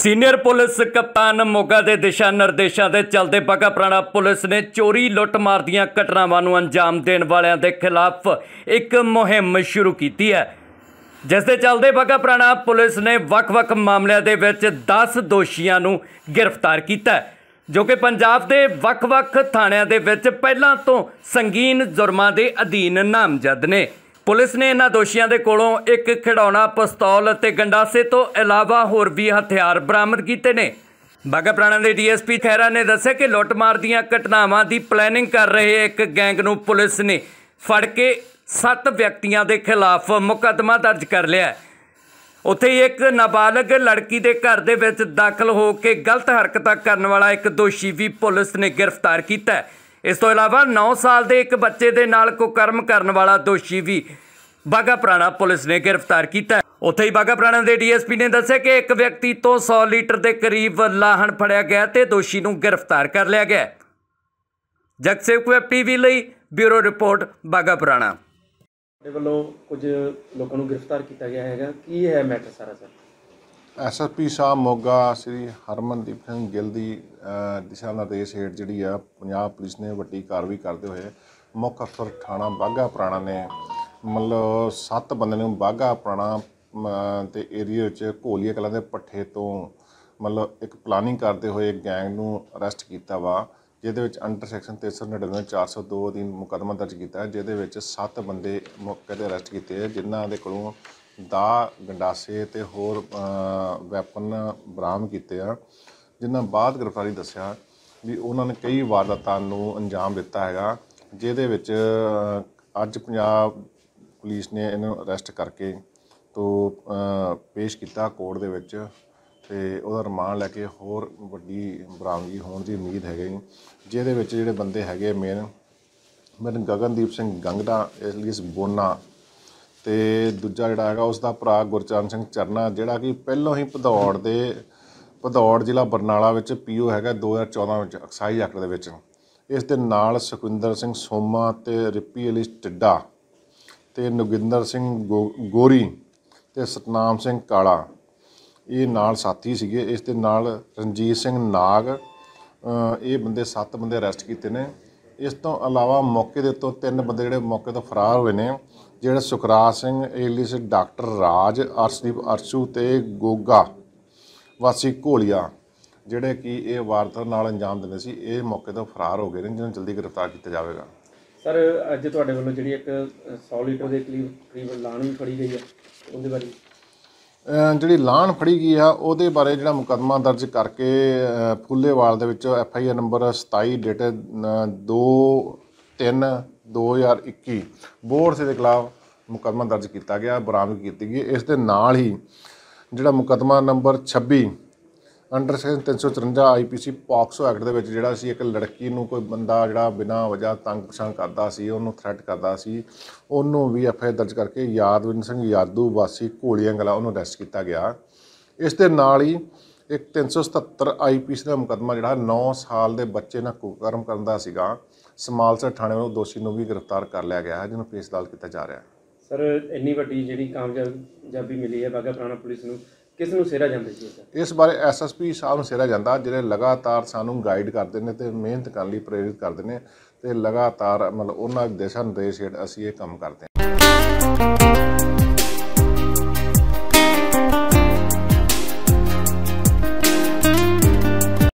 senior police ਕਪਤਾਨ ਮੋਗਾ ਦੇ ਦਿਸ਼ਾ ਨਿਰਦੇਸ਼ਾਂ ਦੇ ਚੱਲਦੇ ਬਾਗਾ ਪ੍ਰਾਣਾ ਪੁਲਿਸ ਨੇ ਚੋਰੀ ਮਾਰ ਦੀਆਂ ਘਟਨਾਵਾਂ ਨੂੰ ਅੰਜਾਮ ਦੇਣ ਵਾਲਿਆਂ ਦੇ ਖਿਲਾਫ ਇੱਕ ਮੁਹਿੰਮ ਸ਼ੁਰੂ ਕੀਤੀ ਹੈ ਜਿਸ ਦੇ ਚੱਲਦੇ ਬਾਗਾ ਪ੍ਰਾਣਾ ਪੁਲਿਸ ਨੇ ਵੱਖ-ਵੱਖ ਮਾਮਲਿਆਂ ਦੇ ਵਿੱਚ 10 ਦੋਸ਼ੀਆਂ ਨੂੰ ਗ੍ਰਿਫਤਾਰ ਕੀਤਾ ਹੈ ਜੋ ਕਿ ਪੰਜਾਬ ਦੇ ਵੱਖ-ਵੱਖ ਥਾਣਿਆਂ ਦੇ ਵਿੱਚ ਪਹਿਲਾਂ ਤੋਂ ਸੰਗੀਨ ਜੁਰਮਾਂ ਦੇ ਅਧੀਨ ਨਾਮਜ਼ਦ ਨੇ ਪੁਲਿਸ ਨੇ ਇਹਨਾਂ ਦੋਸ਼ੀਆਂ ਦੇ ਕੋਲੋਂ ਇੱਕ ਖਿਡੌਣਾ ਪਿਸਤੌਲ ਅਤੇ ਗੰਡਾਸੇ ਤੋਂ ਇਲਾਵਾ ਹੋਰ ਵੀ ਹਥਿਆਰ ਬਰਾਮਦ ਕੀਤੇ ਨੇ ਬਾਗਾ ਪ੍ਰਾਣਾ ਦੇ ਡੀਐਸਪੀ ਖੈਰਾ ਨੇ ਦੱਸਿਆ ਕਿ ਲੁੱਟਮਾਰ ਦੀਆਂ ਘਟਨਾਵਾਂ ਦੀ ਪਲੈਨਿੰਗ ਕਰ ਰਹੇ ਇੱਕ ਗੈਂਗ ਨੂੰ ਪੁਲਿਸ ਨੇ ਫੜ ਕੇ 7 ਵਿਅਕਤੀਆਂ ਦੇ ਖਿਲਾਫ ਮੁਕੱਦਮਾ ਦਰਜ ਕਰ ਲਿਆ ਉੱਥੇ ਇੱਕ ਨਾਬਾਲਗ ਲੜਕੀ ਦੇ ਘਰ ਦੇ ਵਿੱਚ ਦਾਖਲ ਹੋ ਕੇ ਗਲਤ ਹਰਕਤਾਂ ਕਰਨ ਵਾਲਾ ਇੱਕ ਦੋਸ਼ੀ ਵੀ ਪੁਲਿਸ ਨੇ ਗ੍ਰਿਫਤਾਰ ਕੀਤਾ ਹੈ ਇਸ ਤੋਂ ਇਲਾਵਾ 9 ਸਾਲ ਦੇ ਇੱਕ ਬੱਚੇ ਦੇ ਨਾਲ ਕੁਕਰਮ ਕਰਨ ਵਾਲਾ ਦੋਸ਼ੀ ਵੀ ਬਾਗਾ ਪ੍ਰਾਣਾ ਪੁਲਿਸ ਨੇ ਗ੍ਰਿਫਤਾਰ ਕੀਤਾ ਉੱਥੇ ਹੀ ਬਾਗਾ ਪ੍ਰਾਣਾ ਦੇ ਡੀਐਸਪੀ ਨੇ ਦੱਸਿਆ ਕਿ ਇੱਕ ਵਿਅਕਤੀ ਤੋਂ 100 ਲੀਟਰ ਦੇ ਕਰੀਬ ਲਾਹਣ ਫੜਿਆ ਗਿਆ ਤੇ ਦੋਸ਼ੀ ਨੂੰ ਗ੍ਰਿਫਤਾਰ ਕਰ ਲਿਆ ਗਿਆ ਜਗਸੇਵ ਵੈਬ ਪੀਵੀ ਲਈ ਬਿਊਰੋ ਰਿਪੋਰਟ ਬਾਗਾ ਪ੍ਰਾਣਾ ਦੇ ਵੱਲੋਂ ਕੁਝ ਲੋਕਾਂ ਨੂੰ ਗ੍ਰਿਫਤਾਰ ਕੀਤਾ ਗਿਆ ਹੈਗਾ ਕੀ ਹੈ ਮੈਟਰ ਸਾਰਾ ਸਰ ਐਸਐਸਪੀ ਸਾਹਿਬ ਮੋਗਾ ਸ੍ਰੀ ਹਰਮਨਦੀਪ ਸਿੰਘ ਗਿੱਲ ਦੀ ਦਿਸ਼ਾ ਨਿਰਦੇਸ਼ ਹੇਠ ਜਿਹੜੀ ਆ ਪੰਜਾਬ ਪੁਲਿਸ ਨੇ ਵੱਡੀ ਕਾਰਵਾਈ ਕਰਦੇ ਹੋਏ ਮੁੱਖ ਅਫਸਰ ਥਾਣਾ ਬਾਗਾ ਪੁਰਾਣਾ ਨੇ ਮਤਲਬ ਸੱਤ ਬੰਦੇ ਨੂੰ ਬਾਗਾ ਪੁਰਾਣਾ ਤੇ ਏਰੀਆ ਵਿੱਚ ਕੋਲੀਆ ਕਲਾਂ ਦੇ ਪੱਠੇ ਤੋਂ ਮਤਲਬ ਇੱਕ ਪਲਾਨਿੰਗ ਕਰਦੇ ਹੋਏ ਗੈਂਗ ਨੂੰ ਅਰੈਸਟ ਕੀਤਾ ਵਾ ਜਿਹਦੇ ਵਿੱਚ ਅੰਡਰ ਸੈਕਸ਼ਨ 399 402 ਦੀ ਮੁਕਦਮਾ ਦਰਜ ਕੀਤਾ ਹੈ ਜਿਹਦੇ ਵਿੱਚ 7 ਬੰਦੇ ਮੌਕੇ ਤੇ ਅਰੈਸਟ ਕੀਤੇ ਜਿਨ੍ਹਾਂ ਦੇ ਕੋਲੋਂ ਦਾ ਗੰਡਾਸੇ ਤੇ ਹੋਰ ਵੈਪਨ ਬਰਾਮ ਕੀਤੇ ਆ ਜਿਨ੍ਹਾਂ ਬਾਅਦ ਗ੍ਰਿਫਤਾਰੀ ਦੱਸਿਆ ਵੀ ਉਹਨਾਂ ਨੇ ਕਈ ਵਾਰਦਾਤਾਂ ਨੂੰ ਅੰਜਾਮ ਦਿੱਤਾ ਹੈਗਾ ਜਿਹਦੇ ਵਿੱਚ ਅੱਜ ਪੰਜਾਬ ਪੁਲਿਸ ਨੇ ਇਹਨੂੰ ਅਰੈਸਟ ਕਰਕੇ ਤੋਂ ਪੇਸ਼ ਕੀਤਾ ਕੋਰਟ ਦੇ ਵਿੱਚ ਤੇ ਉਹਦਾ ਰਮਾਨ ਲੈ ਕੇ ਹੋਰ ਵੱਡੀ ਬਰਾਮਦੀ ਹੋਣ ਦੀ ਉਮੀਦ ਹੈਗੀ ਜਿਹਦੇ ਵਿੱਚ ਜਿਹੜੇ ਬੰਦੇ ਹੈਗੇ ਮੇਨ ਮੇਨ ਗਗਨਦੀਪ ਸਿੰਘ ਗੰਗਦਾ ਇਸ ਲਈ ਇਸ ਬੋਨਾ ਤੇ ਦੂਜਾ ਜਿਹੜਾ ਹੈਗਾ ਉਸ ਦਾ ਭਰਾ ਗੁਰਚਰਨ ਸਿੰਘ ਚਰਨਾ ਜਿਹੜਾ ਕਿ ਪਹਿਲਾਂ ਹੀ ਭਦੌੜ ਦੇ ਭਦੌੜ ਜ਼ਿਲ੍ਹਾ ਬਰਨਾਲਾ ਵਿੱਚ ਪੀਓ ਹੈਗਾ 2014 ਵਿੱਚ ਅਕਸਾਈ ਐਕਟ ਦੇ ਵਿੱਚ ਇਸ ਦੇ ਨਾਲ ਸੁਖਵਿੰਦਰ ਸਿੰਘ ਸੋਮਾ ਤੇ ਰਿੱਪੀ ਅਲੀ ਟਿੱਡਾ ਤੇ ਨੁਗਿੰਦਰ ਸਿੰਘ ਗੋਰੀ ਤੇ ਸਤਨਾਮ ਸਿੰਘ ਕਾਲਾ ਇਹ ਨਾਲ ਸਾਥੀ ਸੀਗੇ ਇਸ ਦੇ ਨਾਲ ਰਣਜੀਤ ਸਿੰਘ ਨਾਗ ਇਹ ਬੰਦੇ 7 ਬੰਦੇ ਅਰੈਸਟ ਕੀਤੇ ਨੇ ਇਸ ਤੋਂ ਇਲਾਵਾ ਮੌਕੇ ਦੇ ਉੱਤੋਂ ਤਿੰਨ ਬੰਦੇ ਜਿਹੜੇ ਮੌਕੇ ਤੋਂ ਫਰਾਰ ਹੋਏ ਨੇ ਜਿਹੜੇ ਸੁਖਰਾਜ ਸਿੰਘ ਏਲੀਸ ਡਾਕਟਰ ਰਾਜ ਅਰਸ਼ਦੀਪ ਅਰਸ਼ੂ ਤੇ ਗੋਗਾ ਵਾਸੀ ਘੋਲੀਆ ਜਿਹੜੇ ਕਿ ਇਹ ਵਾਰਤਾ ਨਾਲ ਅੰਜਾਮ ਦਿੰਦੇ ਸੀ ਇਹ ਮੌਕੇ ਤੋਂ ਫਰਾਰ ਹੋ ਗਏ ਨੇ ਜਿਨ੍ਹਾਂ ਜਲਦੀ ਗ੍ਰਿਫਤਾਰ ਕੀਤਾ ਜਾਵੇਗਾ ਸਰ ਅੱਜ ਤੁਹਾਡੇ ਵੱਲੋਂ ਜਿਹੜੀ ਇੱਕ 100 ਲੀਟਰ ਦੇ ਕਰੀਬ ਕਰੀਬ ਲਾਣ ਵੀ ਫੜੀ ਗਈ ਹੈ ਉਹਦੇ ਬਾਰੇ ਜਿਹੜੀ ਲਾਣ ਫੜੀ ਗਈ ਆ ਉਹਦੇ ਬਾਰੇ ਜਿਹੜਾ ਮੁਕਦਮਾ ਦਰਜ ਕਰਕੇ ਫੁੱਲੇਵਾਲ ਦੇ ਵਿੱਚ F I R number 27 dated 2 3 2021 board ਦੇ ਖਿਲਾਫ ਮੁਕਦਮਾ ਦਰਜ ਕੀਤਾ ਗਿਆ ਬਰਾਮਦ ਕੀਤੀ ਗਈ ਇਸ ਦੇ ਨਾਲ ਹੀ ਜਿਹੜਾ ਮੁਕਦਮਾ number 26 under section 354 IPC POCSO act ਦੇ ਵਿੱਚ ਜਿਹੜਾ ਸੀ ਇੱਕ ਲੜਕੀ ਨੂੰ ਕੋਈ ਬੰਦਾ ਜਿਹੜਾ ਬਿਨਾਂ ਵਜ੍ਹਾ ਤੰਗ ਪਛਾਣ ਕਰਦਾ ਸੀ ਉਹਨੂੰ ਥ੍ਰੈਟ ਕਰਦਾ ਸੀ ਉਹਨੂੰ ਵੀ ਐਫਆਈਆਰ ਦਰਜ ਕਰਕੇ ਯਾਦਵਿੰਦ ਸਿੰਘ ਯਾਦੂ ਵਾਸੀ ਕੋਲੀਆਂਗਲਾ ਉਹਨੂੰ ਅਰੈਸਟ ਕੀਤਾ ਗਿਆ ਇਸ ਦੇ ਨਾਲ ਹੀ ਇੱਕ 377 ਆਈਪੀਸੀ ਦਾ ਮੁਕਦਮਾ ਜਿਹੜਾ 9 ਸਾਲ ਦੇ ਬੱਚੇ ਨਾਲ ਕੁਕਰਮ ਕਰਨ ਦਾ ਸੀਗਾ ਸਮਾਲਸਰ ਥਾਣੇ ਵੱਲੋਂ ਦੋਸ਼ੀ ਨੂੰ ਵੀ ਗ੍ਰਿਫਤਾਰ ਕਰ ਲਿਆ ਗਿਆ ਹੈ ਜਿਹਨੂੰ ਪੇਸ਼ ਦਾਲ ਕੀਤਾ ਜਾ ਰਿਹਾ ਹੈ ਸਰ ਇੰਨੀ ਵੱਡੀ ਜਿਹੜੀ ਕਾਮਯਾਬੀ ਮਿਲੀ ਹੈ ਬਾਗਾ ਪੁਰਾਣਾ ਪੁਲਿਸ ਨੂੰ ਕਿਸ ਨੂੰ ਸੇਰਾ ਜਾਂਦਾ ਜੀ ਇਸ ਬਾਰੇ ਐਸਐਸਪੀ ਸਾਹਿਬ ਨੂੰ ਸੇਰਾ ਜਾਂਦਾ ਜਿਹੜੇ ਲਗਾਤਾਰ ਸਾਨੂੰ ਗਾਈਡ ਕਰਦੇ ਨੇ ਤੇ ਮਿਹਨਤ ਕਰਨ ਲਈ ਪ੍ਰੇਰਿਤ ਕਰਦੇ ਨੇ ਤੇ ਲਗਾਤਾਰ ਮਤਲਬ ਉਹਨਾਂ ਦੇ ਦਿਸ਼ਾ ਨਿਰਦੇਸ਼ ਹੇਠ ਅਸੀਂ ਇਹ ਕੰਮ ਕਰਦੇ ਹਾਂ